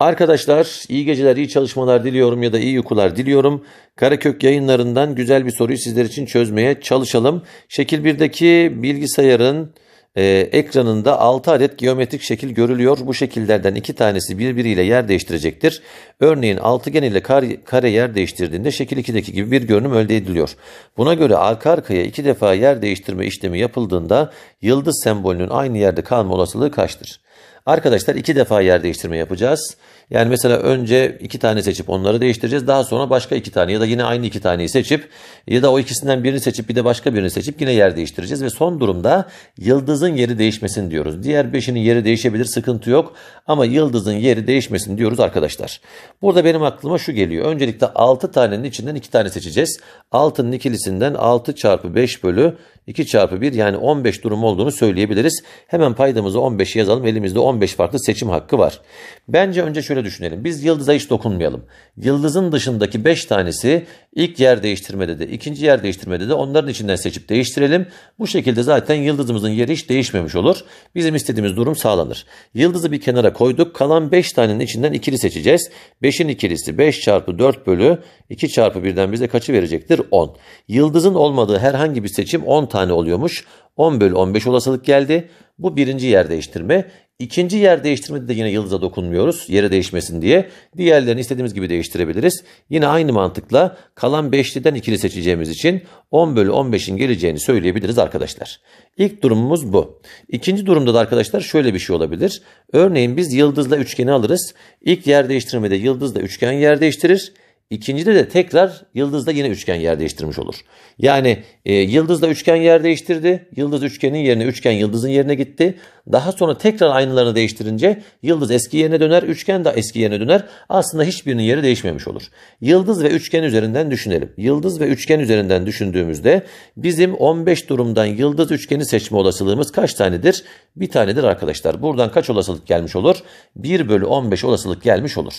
Arkadaşlar iyi geceler, iyi çalışmalar diliyorum ya da iyi uykular diliyorum. Karakök yayınlarından güzel bir soruyu sizler için çözmeye çalışalım. Şekil 1'deki bilgisayarın e, ekranında 6 adet geometrik şekil görülüyor. Bu şekillerden 2 tanesi birbiriyle yer değiştirecektir. Örneğin altıgen ile kare, kare yer değiştirdiğinde şekil 2'deki gibi bir görünüm elde ediliyor. Buna göre arka arkaya 2 defa yer değiştirme işlemi yapıldığında yıldız sembolünün aynı yerde kalma olasılığı kaçtır? Arkadaşlar iki defa yer değiştirme yapacağız. Yani mesela önce iki tane seçip onları değiştireceğiz. Daha sonra başka iki tane ya da yine aynı iki taneyi seçip ya da o ikisinden birini seçip bir de başka birini seçip yine yer değiştireceğiz. Ve son durumda yıldızın yeri değişmesin diyoruz. Diğer beşinin yeri değişebilir sıkıntı yok ama yıldızın yeri değişmesin diyoruz arkadaşlar. Burada benim aklıma şu geliyor. Öncelikle altı tanenin içinden iki tane seçeceğiz. Altın ikilisinden altı çarpı beş bölü 2 çarpı 1 yani 15 durum olduğunu söyleyebiliriz. Hemen paydamızı 15'e yazalım. Elimizde 15 farklı seçim hakkı var. Bence önce şöyle düşünelim. Biz yıldıza hiç dokunmayalım. Yıldızın dışındaki 5 tanesi ilk yer değiştirmede de ikinci yer değiştirmede de onların içinden seçip değiştirelim. Bu şekilde zaten yıldızımızın yeri hiç değişmemiş olur. Bizim istediğimiz durum sağlanır. Yıldızı bir kenara koyduk. Kalan 5 tanenin içinden ikili seçeceğiz. 5'in ikilisi 5 çarpı 4 bölü 2 çarpı 1'den bize kaçı verecektir? 10. Yıldızın olmadığı herhangi bir seçim 10 tane tane oluyormuş. 10 bölü 15 olasılık geldi. Bu birinci yer değiştirme. İkinci yer değiştirmede de yine yıldıza dokunmuyoruz yere değişmesin diye. Diğerlerini istediğimiz gibi değiştirebiliriz. Yine aynı mantıkla kalan beşliden ikili seçeceğimiz için 10 bölü 15'in geleceğini söyleyebiliriz arkadaşlar. İlk durumumuz bu. İkinci durumda da arkadaşlar şöyle bir şey olabilir. Örneğin biz yıldızla üçgeni alırız. İlk yer değiştirmede yıldızla üçgen yer değiştirir. İkincide de tekrar yıldızda yine üçgen yer değiştirmiş olur. Yani e, yıldızda üçgen yer değiştirdi. Yıldız üçgenin yerine üçgen yıldızın yerine gitti. Daha sonra tekrar aynılarını değiştirince yıldız eski yerine döner, üçgen de eski yerine döner. Aslında hiçbirinin yeri değişmemiş olur. Yıldız ve üçgen üzerinden düşünelim. Yıldız ve üçgen üzerinden düşündüğümüzde bizim 15 durumdan yıldız üçgeni seçme olasılığımız kaç tanedir? Bir tanedir arkadaşlar. Buradan kaç olasılık gelmiş olur? 1 bölü 15 olasılık gelmiş olur.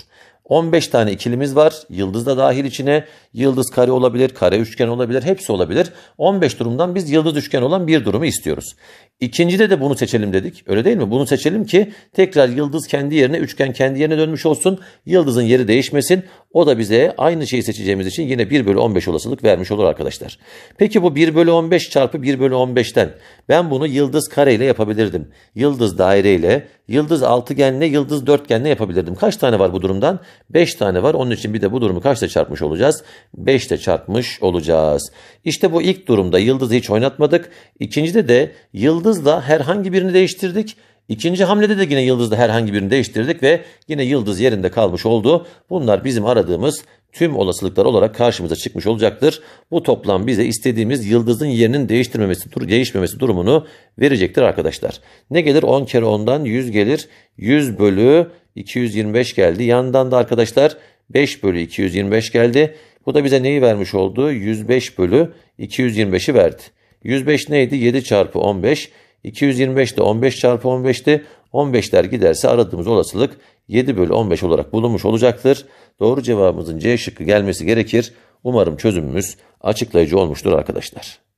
15 tane ikilimiz var. Yıldız da dahil içine. Yıldız kare olabilir, kare üçgen olabilir, hepsi olabilir. 15 durumdan biz yıldız üçgen olan bir durumu istiyoruz. İkincide de bunu seçelim dedik. Öyle değil mi? Bunu seçelim ki tekrar yıldız kendi yerine, üçgen kendi yerine dönmüş olsun. Yıldızın yeri değişmesin. O da bize aynı şeyi seçeceğimiz için yine 1 bölü 15 olasılık vermiş olur arkadaşlar. Peki bu 1 bölü 15 çarpı 1 bölü 15'ten ben bunu yıldız kareyle yapabilirdim. Yıldız daireyle, yıldız altıgenle, yıldız dörtgenle yapabilirdim. Kaç tane var bu durumdan? 5 tane var. Onun için bir de bu durumu kaçta çarpmış olacağız? 5 ile çarpmış olacağız. İşte bu ilk durumda yıldızı hiç oynatmadık. İkincide de yıldız yıldızla herhangi birini değiştirdik. İkinci hamlede de yine yıldızla herhangi birini değiştirdik ve yine yıldız yerinde kalmış oldu. Bunlar bizim aradığımız tüm olasılıklar olarak karşımıza çıkmış olacaktır. Bu toplam bize istediğimiz yıldızın yerinin değiştirmemesi, değişmemesi durumunu verecektir arkadaşlar. Ne gelir? 10 kere 10'dan 100 gelir. 100 bölü 225 geldi. Yandan da arkadaşlar 5 bölü 225 geldi. Bu da bize neyi vermiş oldu? 105 bölü 225'i verdi. 105 neydi? 7 çarpı 15. 225 de 15 çarpı 15'ti. 15'ler giderse aradığımız olasılık 7 bölü 15 olarak bulunmuş olacaktır. Doğru cevabımızın C şıkkı gelmesi gerekir. Umarım çözümümüz açıklayıcı olmuştur arkadaşlar.